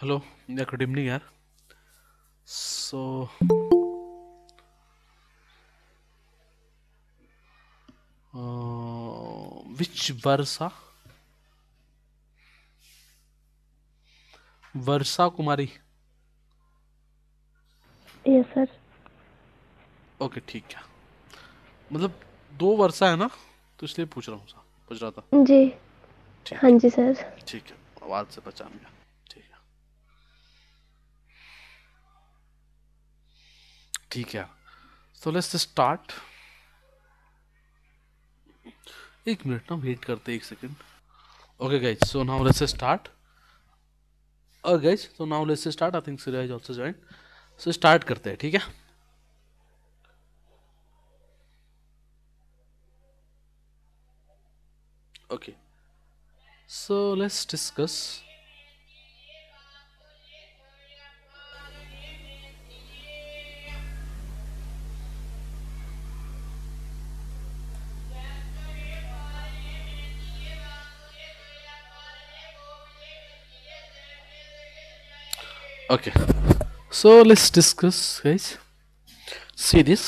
Hello good evening यार so which Varsha Varsha Kumari yes sir okay ठीक है मतलब दो वर्षा है ना तो इसलिए पूछ रहा हूँ पूछ रहा था जी हाँ जी सर ठीक है आवाज से पहचान गया ठीक है सो लेट्स स्टार्ट एक मिनट ना वेट करते एक second okay guys so now let's start और guys so now let's start I think Surya also join so start करते हैं ठीक है okay so let's discuss okay so let's discuss guys see this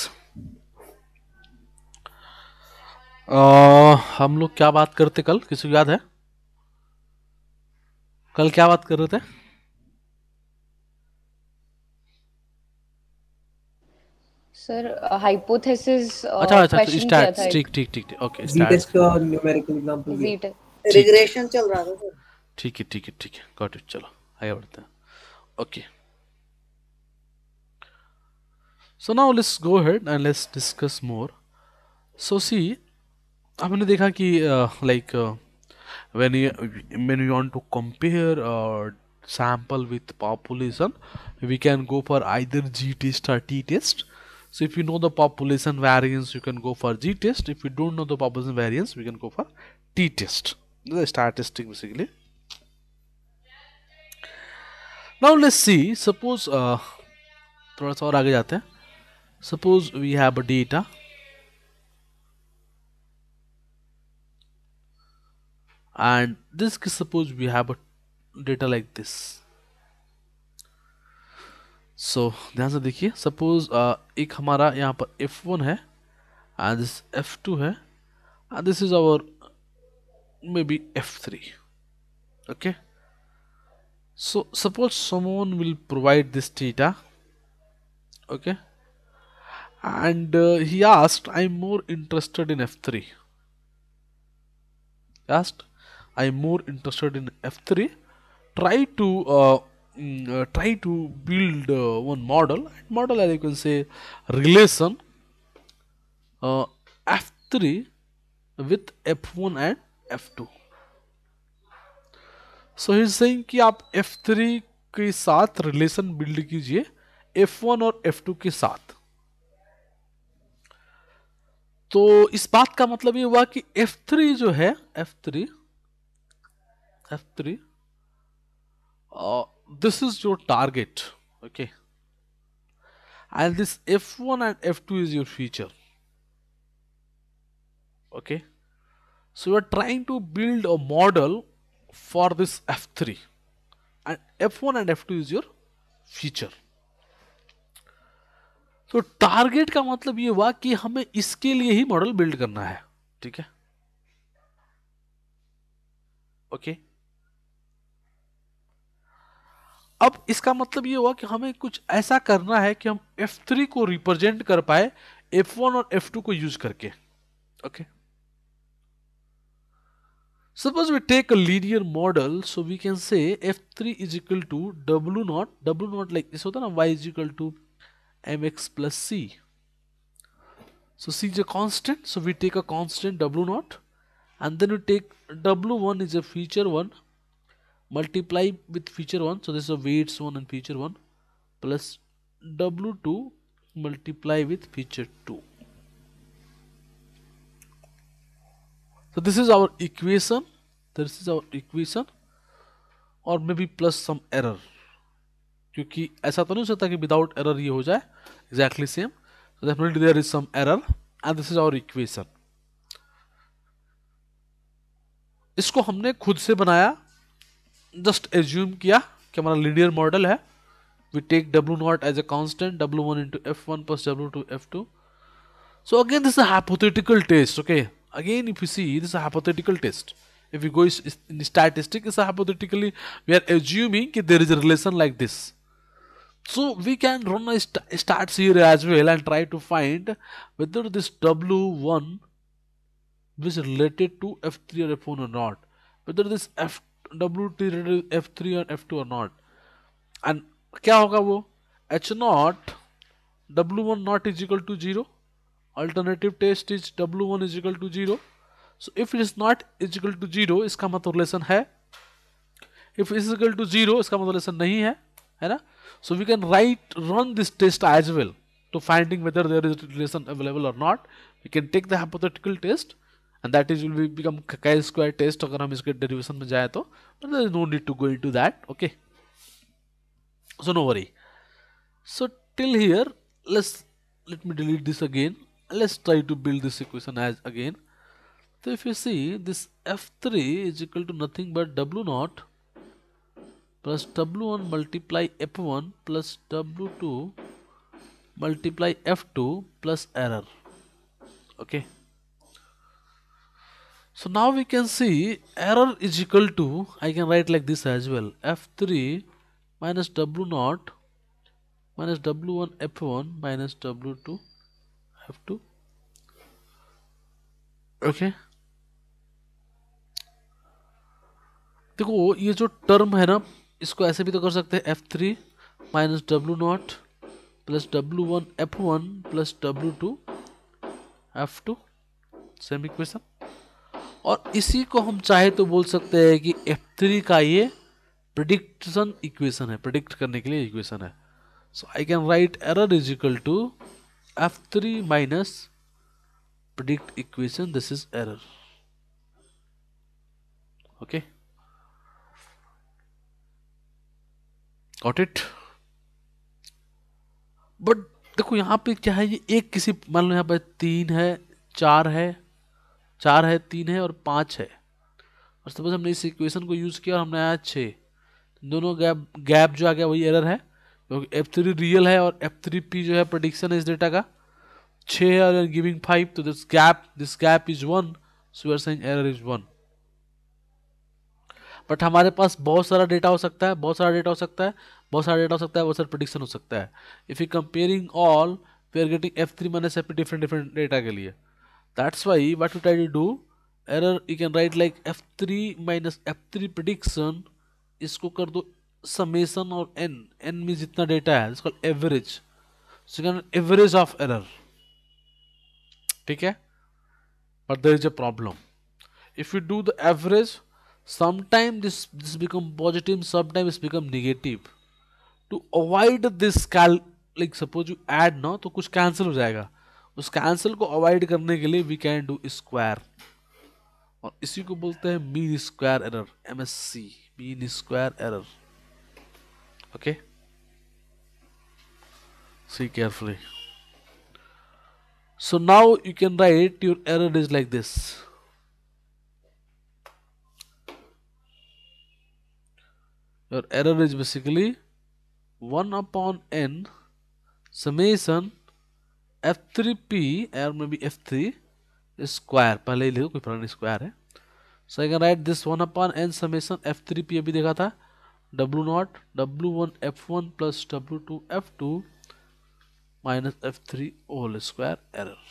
uh, हम लोग क्या बात करते कल किसी को याद है कल क्या बात कर रहे थे सर हाइपोथेसिस uh, uh, अच्छा अच्छा ठीक ठीक ठीक ओके टेस्ट का न्यूमेरिकल एग्जांपल रिग्रेशन चल रहा था सर ठीक है ठीक है ठीक है गॉट इट चलो आगे बढ़ते हैं okay so now let's go ahead and let's discuss more so see gonna कि uh, like uh, when you when you want to compare uh, sample with population we can go for either g test or t test so if you know the population variance you can go for g test if you don't know the population variance we can go for t test the statistic basically now let's see suppose थोड़ा सा और आगे जाते हैं suppose we have a data and this की suppose we have a data like this so ध्यान से देखिए सपोज uh, एक हमारा यहाँ पर एफ वन है एंड दिस एफ टू है and this is our maybe F three okay so suppose someone will provide this theta okay and uh, he asked i'm more interested in f3 asked i'm more interested in f3 try to uh, mm, uh, try to build uh, one model model as you can say relation uh, f3 with f1 and f2 so he saying कि आप F3 के साथ relation build कीजिए F1 और F2 के साथ तो इस बात का मतलब ये हुआ कि F3 जो है F3 F3 three this is your target okay and this F1 and F2 is your feature okay so you are trying to build a model for this f3 and f1 and f2 is your feature तो target का मतलब ये हुआ कि हमें इसके लिए ही model build करना है ठीक है ओके अब इसका मतलब ये हुआ कि हमें कुछ ऐसा करना है कि हम F3 को रिप्रेजेंट कर पाए F1 और F2 को यूज करके okay okay? Suppose we take a linear model, so we can say f3 is equal to w 0 w 0 like this, so then y is equal to mx plus c. So c is a constant, so we take a constant w 0 and then we take w1 is a feature one, multiply with feature one, so this is a weights one and feature one, plus w2 multiply with feature two. so this is our equation this is our equation or maybe plus some error क्योंकि ऐसा तो नहीं हो सकता कि without error ये हो जाए exactly same so definitely there is some error and this is our equation इसको हमने खुद से बनाया जस्ट एज्यूम किया कि हमारा लीनियर मॉडल है we take w naught as a constant w1 into f1 plus w2 f2 so again this is a hypothetical test okay again if you see this is a hypothetical test if you go in statistic it's a hypothetically we are assuming that there is a relation like this so we can run a stats here as well and try to find whether this w1 is related to f3 or f1 or not whether this f w3 related f3 or f2 or not and क्या होगा वो h 0 w1 not is equal to 0 alternative test is W one is equal to zero so if it is not is equal to zero इसका मतलब relation है if is equal to zero इसका मतलब relation नहीं है है ना so we can write run this test as well to finding whether there is relation available or not we can take the hypothetical test and that is will be become chi square test अगर हम इसके derivation में जाए तो but there is no need to go into that okay so no worry so till here let's let me delete this again let's try to build this equation as again so if you see this f3 is equal to nothing but w0 plus w1 multiply f1 plus w2 multiply f2 plus error okay so now we can see error is equal to I can write like this as well f3 minus w0 minus w1 f1 minus w2 have to okay देखो ये जो term है ना इसको ऐसे भी तो कर सकते हैं F three minus W not plus W one F one plus W two F two same equation और इसी को हम चाहे तो बोल सकते हैं कि एफ थ्री का ये प्रडिक्टन इक्वेशन है प्रडिक्ट करने के लिए इक्वेशन है so I can write error is equal to f3 minus predict equation this is error okay got it but देखो यहाँ पे क्या है ये एक किसी मान लो यहाँ पे तीन है चार है चार है तीन है और पाँच है और सपोज हमने इस इक्वेशन को यूज़ किया और हमने आया छः दोनों गैप गैप जो आ गया वही एरर है क्योंकि एफ थ्री रियल है और एफ थ्री पी जो है प्रोडिक्शन है इस डेटा का छः है और गिविंग फाइव तो this gap this gap is one so saying error is one but हमारे पास बहुत सारा डेटा हो सकता है बहुत सारा डेटा हो सकता है बहुत सारा डेटा हो सकता है बहुत सारा प्रोडिक्शन हो सकता है if you comparing all we are getting F three minus F different different data के लिए that's why what you try to do error you can write like F three minus F three prediction इसको कर दो summation of n n means jitna data hai it's called average so you can average of error ठीक है but there is a problem if you do the average sometimes this this become positive sometimes it's become negative to avoid this cal like suppose you add ना तो कुछ cancel हो जाएगा उस cancel को avoid करने के लिए वी कैन डू स्क्वायर और इसी को बोलते हैं mean square error M S C mean square error okay see carefully so now you can write your error is like this your error is basically 1 upon n summation f3p or maybe f3 square पहले ही लिखो कोई problem square है so I can write this one upon N summation F three P अभी देखा था w naught w1 f1 plus w2 f2 minus f3 whole square error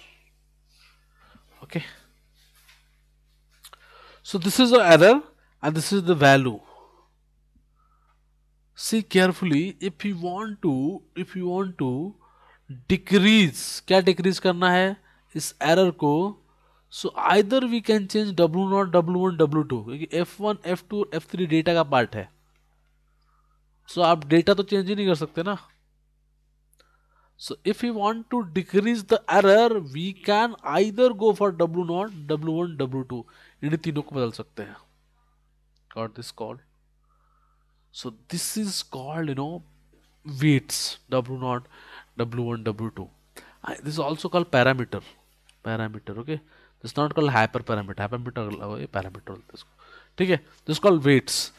okay so this is the error and this is the value see carefully if you want to if you want to decrease क्या decrease करना है इस error को so either we can change w0 w1 w2 क्योंकि f1 f2 f3 data का part है सो आप data तो चेंज ही नहीं कर सकते ना so if you want to decrease the error we can either go for W not W one W two इन तीनों को बदल सकते हैं got this call so this is called you know weights W not W one W two this also call parameter parameter okay this not call hyper parameter hyper meter parameter ठीक है this call weights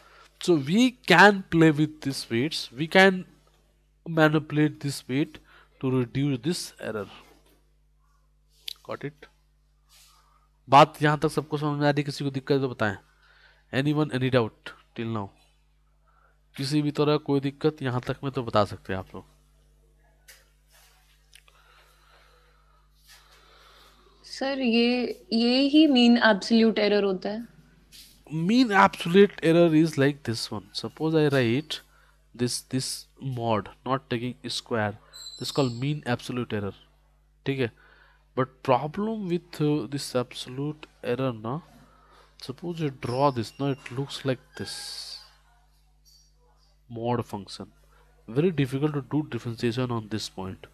so we can play with these weights we can manipulate this weight to reduce this error got it बात यहां तक सबको समझ में आ रही किसी को दिक्कत है तो बताएं any one any doubt till now किसी भी तरह कोई दिक्कत यहां तक में तो बता सकते हैं आप लोग सर ये ये ही मीन एब्सोल्यूट एरर होता है mean absolute error is like this one suppose I write this this mod not taking square this is called mean absolute error okay but problem with uh, this absolute error now suppose you draw this now it looks like this mod function very difficult to do differentiation on this point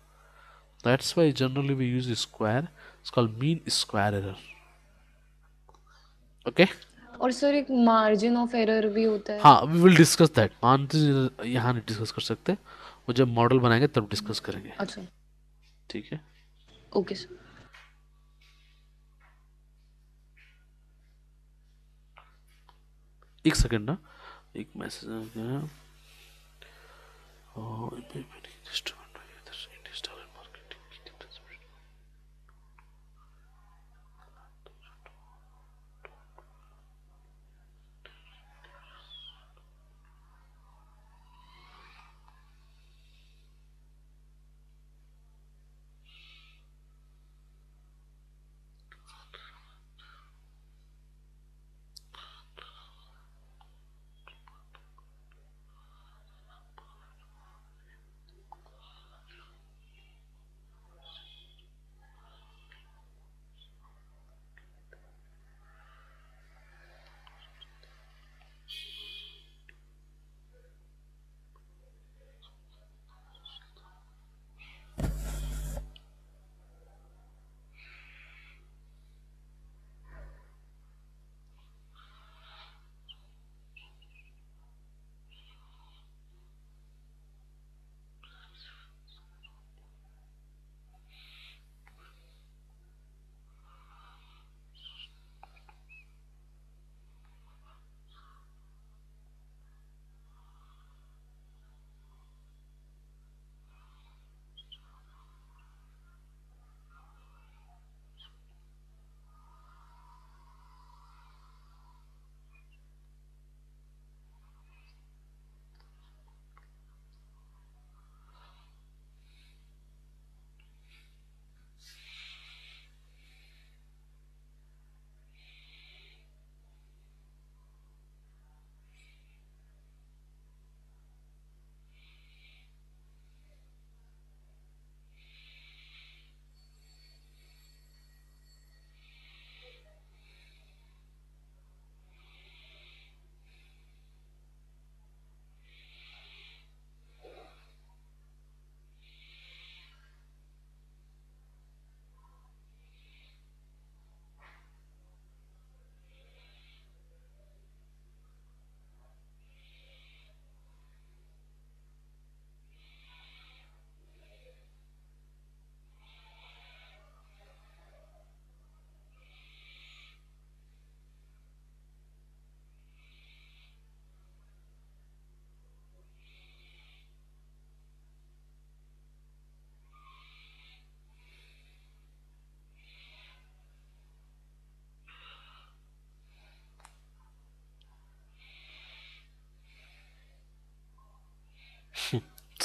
that's why generally we use square it's called mean square error okay और sir एक margin of error भी होता है हाँ we will discuss that on यहाँ नहीं discuss कर सकते वो जब मॉडल बनाएंगे तब डिस्कस करेंगे अच्छा ठीक है ओके सर एक सेकंड ना एक मैसेज आ गया और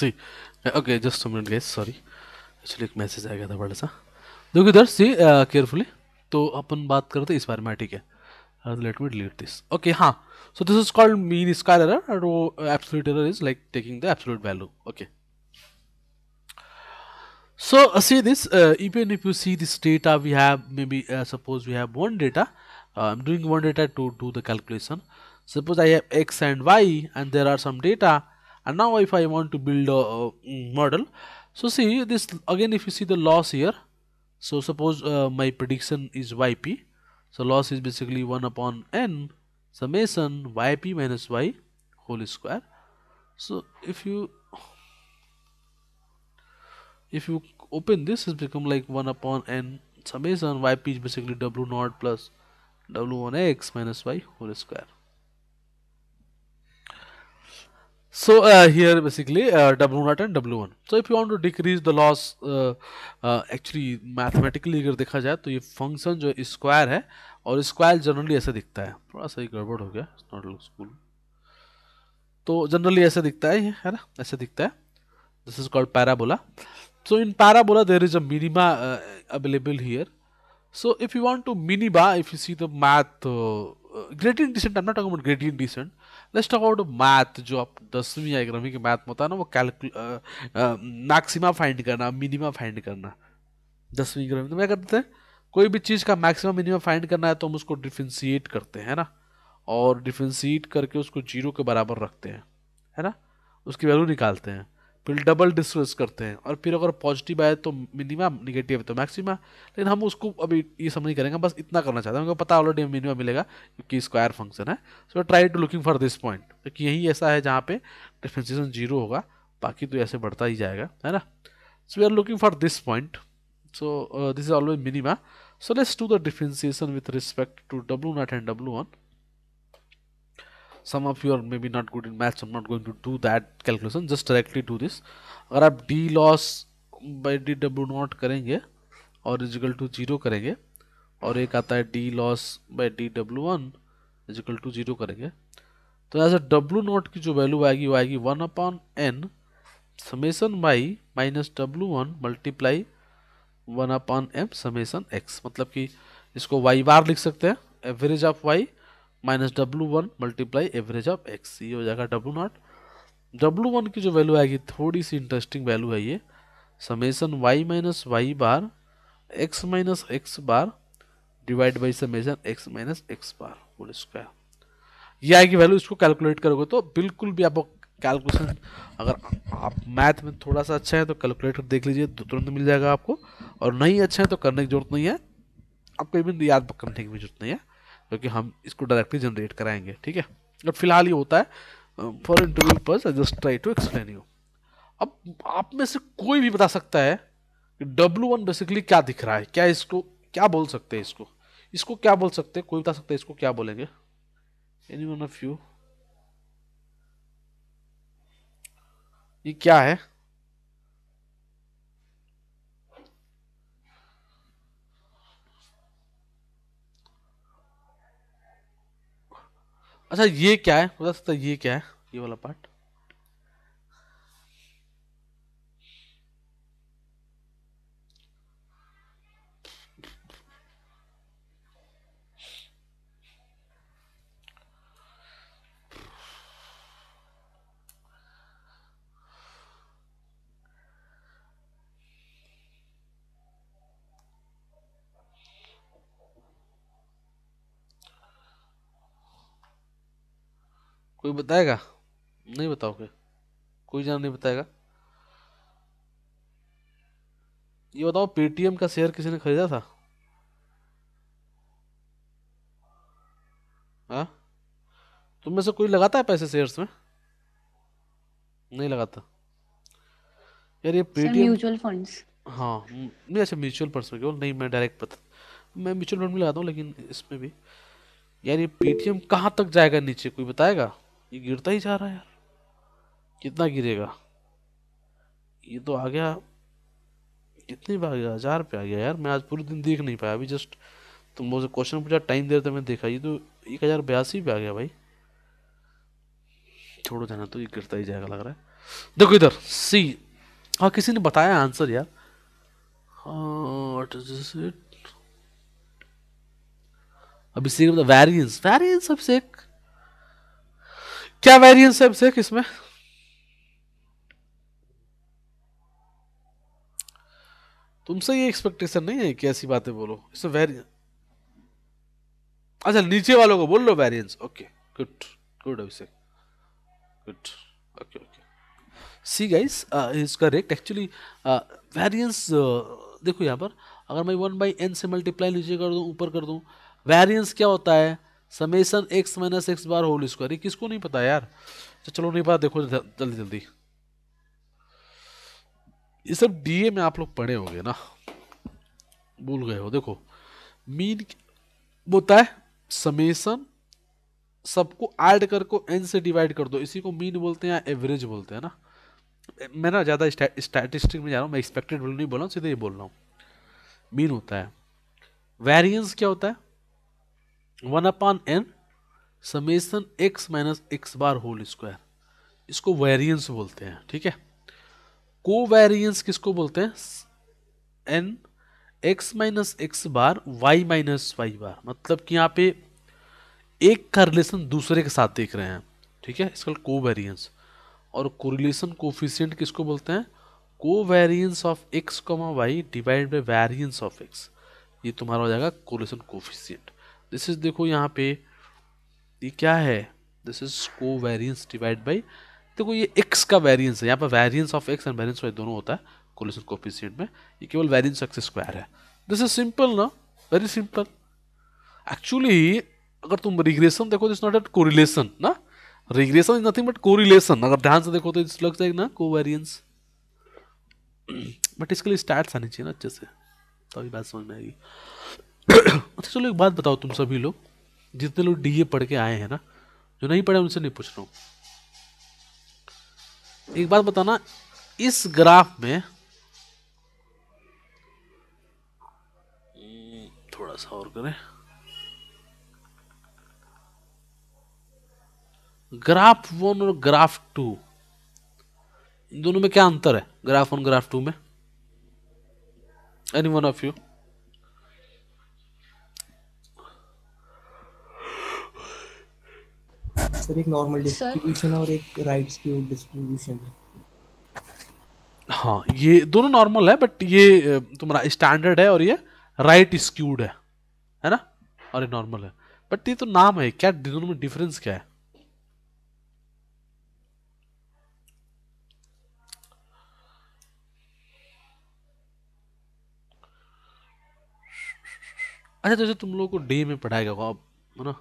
थ्री ओके जस्ट मिनट गए सॉरी एक्चुअली एक मैसेज आ गया था बड़ा सा देखो इधर सी केयरफुली uh, तो अपन बात करते इस बारे में ठीक है let me delete this okay हाँ so this is called mean square error and वो absolute error is like taking the absolute value okay so see this even if you see this data we have maybe suppose we have one data I am doing one data to do the calculation suppose I have X and Y and there are some data and now if I want to build a, model so see this again if you see the loss here so suppose uh, my prediction is YP so loss is basically 1 upon n summation YP minus Y whole square so if you if you open this it's become like 1 upon n summation YP is basically W naught plus W1X minus Y whole square So uh, here basically uh, w W0 and W1. So if you want to decrease the loss, uh, uh, actually mathematically अगर देखा जाए तो ये function जो square है और square generally ऐसा दिखता है थोड़ा सा ही गड़बड़ हो गया not looks cool. तो generally ऐसा दिखता है ये है ना ऐसा दिखता this is called parabola. So in parabola there is a minima uh, available here. So if you want to minima, if you see the math, uh, gradient descent, I'm not talking about gradient descent. Let's talk about math जो आप दसवीं या ग्यारहवीं के math में होता है ना वो कैलकुल मैक्सिमा फाइंड करना मिनिमा फाइंड करना दसवीं ग्यारहवीं तो मैं करते हैं कोई भी चीज़ का मैक्सिमम मिनिमम फाइंड करना है तो हम उसको डिफेंसीट करते हैं ना और डिफेंसीट करके उसको जीरो के बराबर रखते हैं है ना उसकी वैल्यू निकालते हैं फिर डबल डिस्ट्रेस करते हैं और फिर अगर पॉजिटिव आए तो मिनिमम निगेटिव है तो मैक्सिमा लेकिन हम उसको अभी ये सब नहीं करेंगे बस इतना करना चाहते हैं उनको पता ऑलरेडी मिनिमम मिलेगा क्योंकि स्क्वायर फंक्शन है so try to looking for this point क्योंकि यही ऐसा है जहाँ पे डिफ्रेंसिएशन जीरो होगा बाकी तो ऐसे बढ़ता ही जाएगा है ना so we are looking for this point so this is always minima so let's to the differentiation with respect to W not and W one some of you are maybe not good in maths not going to do that calculation just directly do this अगर आप D loss by D W not करेंगे और is equal to zero करेंगे और एक आता है D loss by D W one equal to zero करेंगे तो एज अ डब्ल्यू नॉट की जो वैल्यू आएगी वो आएगी one upon N summation by minus W one multiply one upon M summation X मतलब कि इसको वाई बार लिख सकते हैं average of Y minus W one multiply average of X ये हो जाएगा डब्लू नॉट डब्लू वन की जो वैल्यू आएगी थोड़ी सी इंटरेस्टिंग वैल्यू है ये summation Y minus Y bar X minus X bar divide by summation X minus X bar whole square ये आएगी वैल्यू इसको कैलकुलेट करोगे तो बिल्कुल भी आपको कैलकुलेशन अगर आप मैथ में थोड़ा सा अच्छा है तो कैलकुलेटर देख लीजिए तो तुरंत मिल जाएगा आपको और नहीं अच्छा है तो करने की जरूरत नहीं है आपको इवन याद करने की भी जरूरत नहीं है क्योंकि हम इसको डायरेक्टली जनरेट कराएंगे ठीक है बट फिलहाल ये होता है for interview purpose I just try to explain you अब आप में से कोई भी बता सकता है कि डब्ल्यू वन बेसिकली क्या दिख रहा है क्या इसको क्या बोल सकते हैं इसको इसको क्या बोल सकते हैं कोई बता सकता है इसको क्या बोलेंगे एनी वन ऑफ यू ये क्या है अच्छा ये क्या है मतलब ये क्या है ये वाला पार्ट कोई बताएगा नहीं बताओगे कोई जान नहीं बताएगा ये बताओ पेटीएम का शेयर किसी ने खरीदा था आ? हाँ? तुम में से कोई लगाता है पैसे शेयर्स में नहीं लगाता यार ये पेटीएम म्यूचुअल फंड्स हाँ नहीं अच्छा म्यूचुअल फंड्स में क्यों नहीं मैं डायरेक्ट पता मैं म्यूचुअल फंड में लगाता हूँ लेकिन इसमें भी यार ये पेटीएम कहाँ तक जाएगा नीचे कोई बताएगा ये गिरता ही जा रहा है यार कितना गिरेगा ये तो आ गया पे आ गया हज़ार पे आ गया यार मैं आज पूरे दिन देख नहीं पाया अभी जस्ट तुम मुझे क्वेश्चन पूछा टाइम दे रहे मैंने देखा ये तो एक हज़ार बयासी पे आ गया भाई छोड़ो जाना तो ये गिरता ही जाएगा लग रहा है देखो इधर सी हाँ किसी ने बताया आंसर यार what is it Abhishek variance variance एक क्या वेरियंस है अभिषेक इसमें तुमसे ये एक्सपेक्टेशन नहीं है कि ऐसी बातें बोलो इसमें वेरियंस अच्छा नीचे वालों को बोल लो variance okay good good Abhishek good okay okay see guys is correct actually variance देखो यहाँ पर अगर मैं वन बाई एन से मल्टीप्लाई नीचे कर दूँ ऊपर कर दूँ वेरियंस क्या होता है summation X minus X bar whole square ये किसको नहीं पता यार अच्छा, चलो नहीं पता देखो जल्दी जल्दी ये सब डीए में आप लोग पढ़े होंगे ना भूल गए हो देखो मीन होता है समेसन सबको ऐड को एन से डिवाइड कर दो इसी को मीन बोलते हैं या एवरेज बोलते हैं ना मैं ना ज़्यादा स्टैटिस्टिक में जा रहा हूँ मैं एक्सपेक्टेड वैल्यू नहीं बोल रहा हूँ सीधे ये बोल रहा हूँ मीन होता है वेरिएंस क्या होता है one upon N summation X minus X bar whole square इसको वेरिएंस बोलते हैं ठीक है को वेरियंस किसको बोलते हैं N X minus X bar Y minus Y bar मतलब कि यहाँ पे एक का रिलेशन दूसरे के साथ देख रहे हैं ठीक है इसका को वेरियंस और कोरिलेशन कोफिशियंट किसको बोलते हैं covariance of X comma Y divide by variance of X ये तुम्हारा हो जाएगा कोरिलेशन कोफिशियंट दिस इज देखो यहाँ पे ये क्या है this is covariance divide by देखो ये एक्स का वेरियंस है यहाँ पर variance of X and variance Y दोनों होता है कोलिशन कोफिशियंट में ये केवल वेरियंस एक्स स्क्वायर है दिस इज सिंपल ना वेरी सिंपल एक्चुअली अगर तुम रिग्रेशन देखो दिस नॉट एट कोरिलेशन ना regression is nothing but correlation अगर ध्यान से देखो तो इस लग जाएगा ना को वेरियंस बट इसके लिए स्टार्ट आनी चाहिए ना अच्छे से तभी तो बात समझ में आएगी अच्छा चलो एक बात बताओ तुम सभी लोग जितने लोग डीए पढ़ के आए हैं ना जो नहीं पढ़े उनसे नहीं पूछ रहा हूँ एक बात बताना इस ग्राफ में थोड़ा सा और करें ग्राफ वन और ग्राफ टू इन दोनों में क्या अंतर है ग्राफ वन ग्राफ टू में any one of you sir एक नॉर्मल डिस्ट्रीब्यूशन और एक राइट्स की डिस्ट्रीब्यूशन है हाँ ये दोनों नॉर्मल है बट ये तुम्हारा स्टैंडर्ड है और ये राइट स्क्यूड है है ना और ये नॉर्मल है बट ये तो नाम है क्या दोनों में डिफरेंस क्या है अच्छा तो जैसे तुम लोगों को डे में पढ़ाएगा ना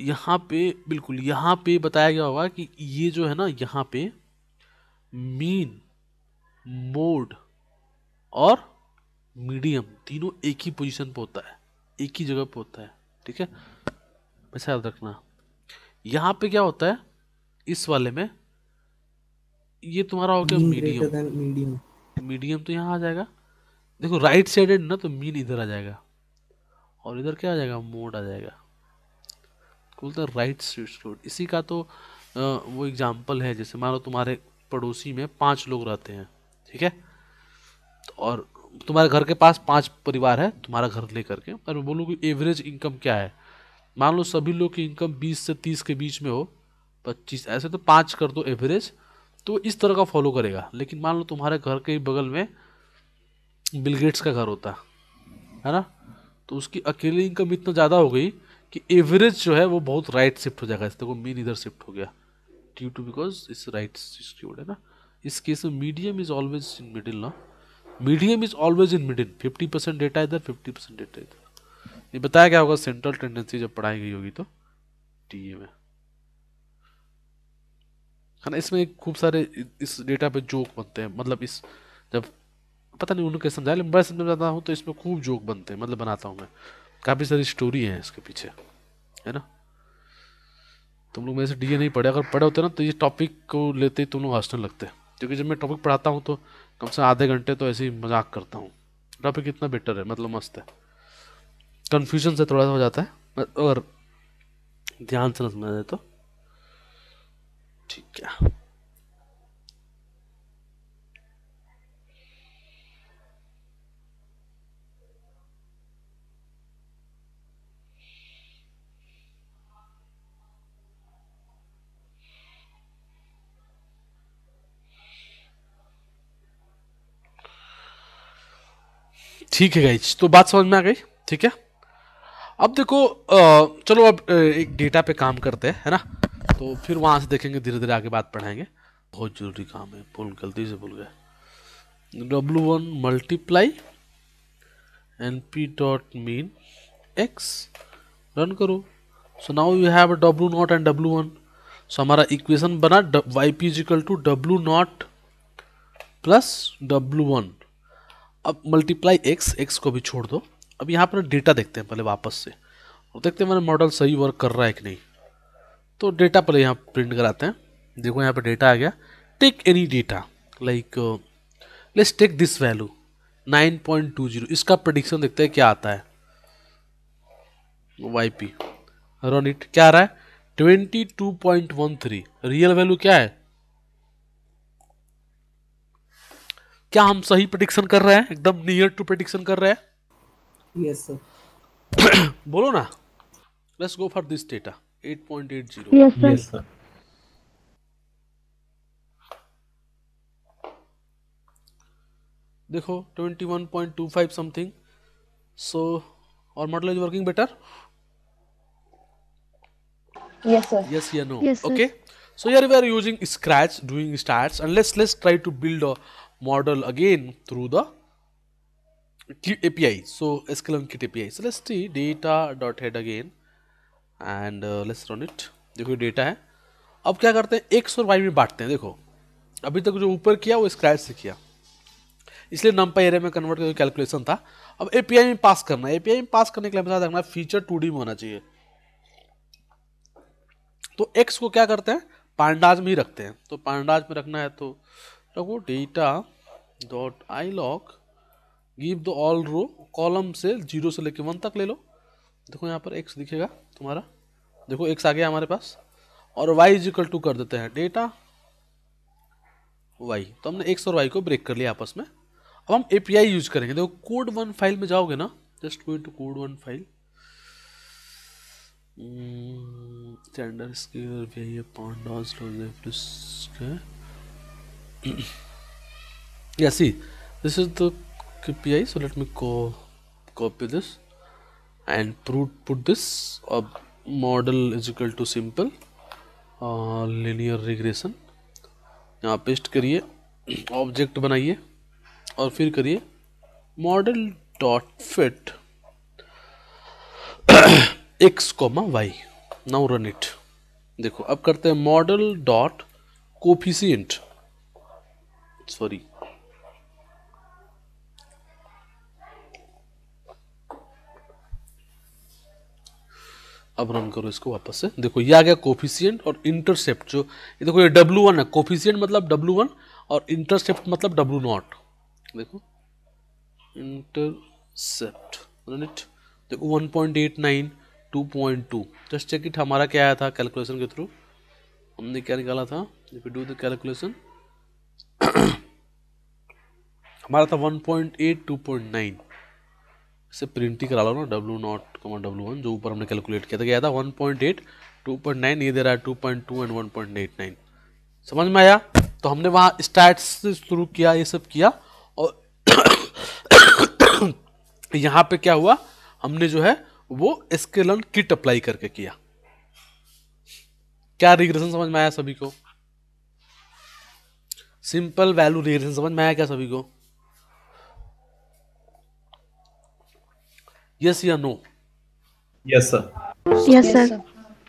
यहाँ पे बिल्कुल यहाँ पे बताया गया होगा कि ये जो है ना यहाँ पे मीन मोड और मीडियम तीनों एक ही पोजीशन पे होता है एक ही जगह पे होता है ठीक है वैसे याद रखना यहाँ पे क्या होता है इस वाले में ये तुम्हारा हो गया मीडियम मीडियम मीडियम तो यहाँ आ जाएगा देखो राइट साइडेड ना तो मीन इधर आ जाएगा और इधर क्या आ जाएगा मोड आ जाएगा बिल्कुल द राइट स्वीट स्पॉट इसी का तो वो एग्ज़ाम्पल है जैसे मान लो तुम्हारे पड़ोसी में पाँच लोग रहते हैं ठीक है तो और तुम्हारे घर के पास पांच परिवार है तुम्हारा घर ले करके और मैं बोलूँ कि एवरेज इनकम क्या है मान लो सभी लोग की इनकम बीस से तीस के बीच में हो पच्चीस ऐसे तो पाँच कर दो एवरेज तो इस तरह का फॉलो करेगा लेकिन मान लो तुम्हारे घर के बगल में बिलगेट्स का घर होता है ना तो उसकी अकेली इनकम इतना ज़्यादा हो गई कि एवरेज जो है वो बहुत राइट शिफ्ट हो जाएगा इस देखो मीन इधर शिफ्ट हो गया due to because is right skewed है ना इस केस में medium is always in middle ना medium is always in middle 50% percent data इधर 50% परसेंट डेटा इधर ये बताया क्या होगा सेंट्रल टेंडेंसी जब पढ़ाई गई होगी तो टी में है ना इसमें खूब सारे इस डेटा पे जोक बनते हैं मतलब इस जब पता नहीं उन्होंने कैसे समझाया लेकिन मैं समझाता हूँ तो इसमें खूब जोक बनते हैं मतलब बनाता हूँ मैं काफ़ी सारी स्टोरी है इसके पीछे है ना तुम लोग मेरे से डीए नहीं पढ़े अगर पढ़े होते ना तो ये टॉपिक को लेते ही तुम लोग हंसने लगते क्योंकि जब मैं टॉपिक पढ़ाता हूँ तो कम से कम आधे घंटे तो ऐसे ही मजाक करता हूँ टॉपिक इतना बेटर है मतलब मस्त है कन्फ्यूजन से थोड़ा सा हो जाता है और ध्यान से न जाए तो ठीक है ठीक है गाइज तो बात समझ में आ गई ठीक है अब देखो चलो अब एक डेटा पे काम करते हैं है ना तो फिर वहाँ से देखेंगे धीरे धीरे आगे बात पढ़ाएंगे बहुत जरूरी काम है भूल गलती से भूल गए W one multiply n p dot mean x run करो so now you have W not and W1 one so हमारा इक्वेशन बना y p is equal to W not plus W one अब मल्टीप्लाई एक्स एक्स को भी छोड़ दो अब यहाँ पर डेटा देखते हैं पहले वापस से और देखते हैं मेरा मॉडल सही वर्क कर रहा है कि नहीं तो डेटा पहले यहाँ प्रिंट कराते हैं देखो यहाँ पर डेटा आ गया take any data like let's take this value 9.20 इसका प्रडिक्शन देखते हैं क्या आता है वाई पी रोनिट क्या आ रहा है 22.13 रियल वैल्यू क्या है क्या हम सही प्रडिक्शन कर रहे हैं एकदम नियर टू प्रशन कर रहे हैं यस बोलो ना let's go for this data at point eight zero देखो twenty one point two five something so और model is working better yes yes no okay so यार we are using scratch doing starts and let's let's try to build a model again through the API. So SQLM Kit API. So let's see data dot head again and uh, let's run it. देखो data है अब क्या करते हैं x और Y में बांटते हैं देखो अभी तक जो ऊपर किया वो स्क्रैच से किया इसलिए नंबर एरिया में कन्वर्ट करके कैलकुलेशन था अब एपीआई में पास करना है एपीआई में पास करने के लिए हमेशा रखना फीचर टू में होना चाहिए तो एक्स को क्या करते हैं पांडाज में ही रखते हैं तो पांडाज में रखना है तो देखो data dot iloc give the all row column से जीरो से लेके वन तक ले लो देखो यहाँ पर एक्स दिखेगा तुम्हारा देखो एक्स आ गया हमारे पास और वाई इज इक्वल टू कर देते हैं डेटा वाई तो हमने एक्स और वाई को ब्रेक कर लिया आपस में अब हम एपीआई यूज करेंगे देखो कोड वन फाइल में जाओगे ना just going to code one file standard scale pandas yeah see this is the KPI so let me co copy this and put put this uh, model is equal to simple uh, linear regression यहाँ paste करिए object बनाइए और फिर करिए model dot fit x comma y now run it देखो अब करते हैं मॉडल डॉट कोफिशियंट सॉरी अब रन करो इसको वापस से देखो ये आ गया कोफिशियंट और इंटरसेप्ट जो ये देखो ये W1 है कोफिशियंट मतलब W1 और इंटरसेप्ट मतलब W0 नॉट देखो इंटरसेप्ट रन इट देखो 1.89 2.2 जस्ट चेक इट हमारा क्या आया था कैलकुलेशन के थ्रू हमने क्या निकाला था if you do the calculation 1.89 हमारा था 1.8 2.9 इसे प्रिंट ही करा लो ना W not comma W one जो ऊपर हमने कैलकुलेट किया था गया था 1.8 2.9 ये दे रहा है टू एंड 1.89 समझ में आया तो हमने वहाँ स्टैट्स से शुरू किया ये सब किया और यहाँ पे क्या हुआ हमने जो है वो स्केल किट अप्लाई करके किया क्या रिग्रेशन समझ में आया सभी को सिंपल वैल्यू रिग्रेशन समझ में आया क्या सभी को यस या no yes sir yes sir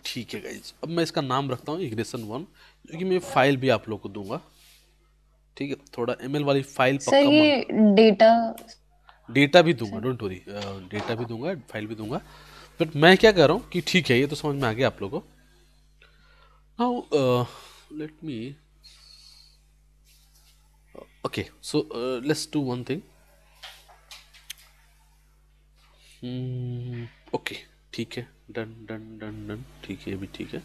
ठीक है गाइज अब मैं इसका नाम रखता हूँ इग्निशन वन क्योंकि मैं फाइल भी आप लोग को दूंगा ठीक है थोड़ा एमएल वाली फाइल पक्का सही डेटा डेटा भी दूंगा डोंट वरी डेटा भी दूंगा फाइल भी दूंगा बट मैं क्या कर रहा हूँ कि ठीक है ये तो समझ में आ गया आप लोगों को now let me okay so let's do one thing hmm, okay ठीक है डन डन डन डन ठीक है अभी ठीक है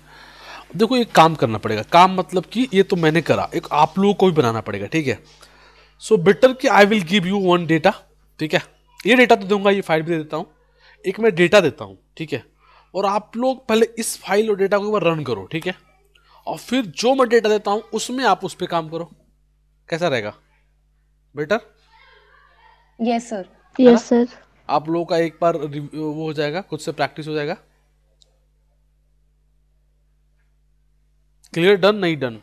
देखो एक काम करना पड़ेगा काम मतलब कि ये तो मैंने करा एक आप लोगों को भी बनाना पड़ेगा ठीक है सो बेटर कि I will give you one data ठीक है ये डेटा तो दूंगा ये फाइल भी दे देता हूँ एक मैं डेटा देता हूँ ठीक है और आप लोग पहले इस फाइल और डेटा को एक बार रन करो ठीक है और फिर जो मैं डेटा देता हूँ उसमें आप उस पर काम करो कैसा रहेगा better yes sir yes sir आप लोगों का एक बार वो हो जाएगा खुद से प्रैक्टिस हो जाएगा क्लियर डन नहीं डन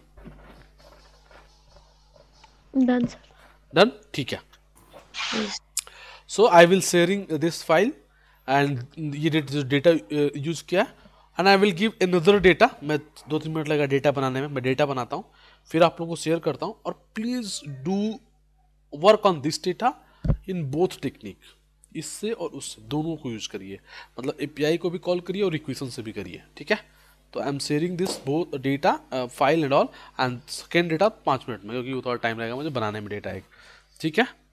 डन डन ठीक है so I will sharing this file and ये डेटा यूज uh, किया and I will give another data मैं दो तीन मिनट लगा डेटा बनाने में मैं डेटा बनाता हूँ फिर आप लोगों को शेयर करता हूँ और please do work on this data in both technique इससे और उससे दोनों को यूज करिए मतलब ए को भी कॉल करिए और इक्वेशन से भी करिए ठीक है तो I am sharing this both data file and all and second data पाँच मिनट में क्योंकि वो थोड़ा टाइम लगेगा मुझे बनाने में डेटा एक ठीक है